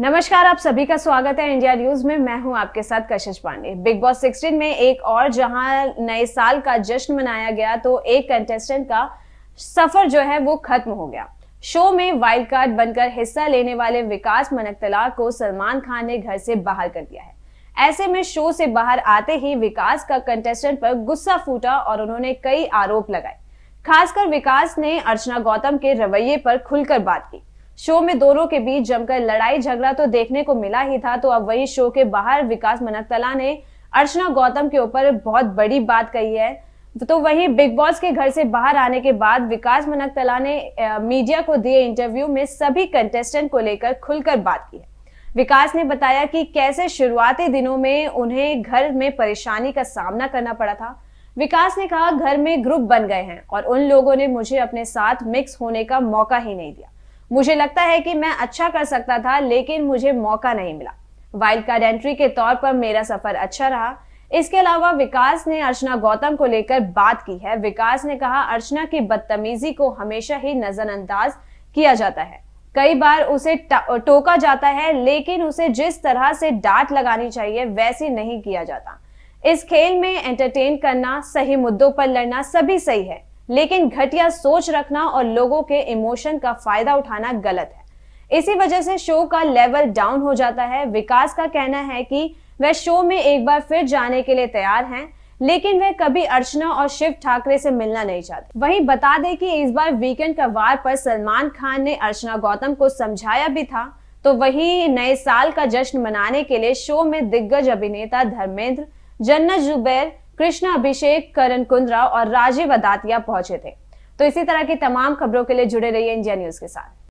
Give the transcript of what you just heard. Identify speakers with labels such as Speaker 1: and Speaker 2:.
Speaker 1: नमस्कार आप सभी का स्वागत है इंडिया न्यूज में मैं हूं आपके साथ कशिश पांडे बिग बॉस 16 में एक और जहां नए साल का जश्न मनाया गया तो एक कंटेस्टेंट का सफर जो है वो खत्म हो गया शो में वाइल्ड कार्ड बनकर हिस्सा लेने वाले विकास मनकतला को सलमान खान ने घर से बाहर कर दिया है ऐसे में शो से बाहर आते ही विकास का कंटेस्टेंट पर गुस्सा फूटा और उन्होंने कई आरोप लगाए खासकर विकास ने अर्चना गौतम के रवैये पर खुलकर बात की शो में दोनों के बीच जमकर लड़ाई झगड़ा तो देखने को मिला ही था तो अब वही शो के बाहर विकास मनकतला ने अर्चना गौतम के ऊपर बहुत बड़ी बात कही है तो वही बिग बॉस के घर से बाहर आने के बाद विकास मनकतला ने मीडिया को दिए इंटरव्यू में सभी कंटेस्टेंट को लेकर खुलकर बात की है विकास ने बताया कि कैसे शुरुआती दिनों में उन्हें घर में परेशानी का सामना करना पड़ा था विकास ने कहा घर में ग्रुप बन गए हैं और उन लोगों ने मुझे अपने साथ मिक्स होने का मौका ही नहीं दिया मुझे लगता है कि मैं अच्छा कर सकता था लेकिन मुझे मौका नहीं मिला वाइल्ड कार्ड एंट्री के तौर पर मेरा सफर अच्छा रहा इसके अलावा विकास ने अर्चना गौतम को लेकर बात की है विकास ने कहा अर्चना की बदतमीजी को हमेशा ही नजरअंदाज किया जाता है कई बार उसे टोका जाता है लेकिन उसे जिस तरह से डांट लगानी चाहिए वैसे नहीं किया जाता इस खेल में एंटरटेन करना सही मुद्दों पर लड़ना सभी सही है लेकिन घटिया सोच रखना और लोगों के इमोशन का फायदा उठाना गलत है इसी वजह से शो का लेवल डाउन हो जाता है विकास का कहना है कि वह शो में एक बार फिर जाने के लिए तैयार हैं लेकिन वह कभी अर्चना और शिव ठाकरे से मिलना नहीं चाहते वहीं बता दें कि इस बार वीकेंड का वार पर सलमान खान ने अर्चना गौतम को समझाया भी था तो वही नए साल का जश्न मनाने के लिए शो में दिग्गज अभिनेता धर्मेंद्र जन्ना जुबैर कृष्णा अभिषेक करण कुंद्रा और राजीव अदातिया पहुंचे थे तो इसी तरह की तमाम खबरों के लिए जुड़े रहिए इंडिया न्यूज के साथ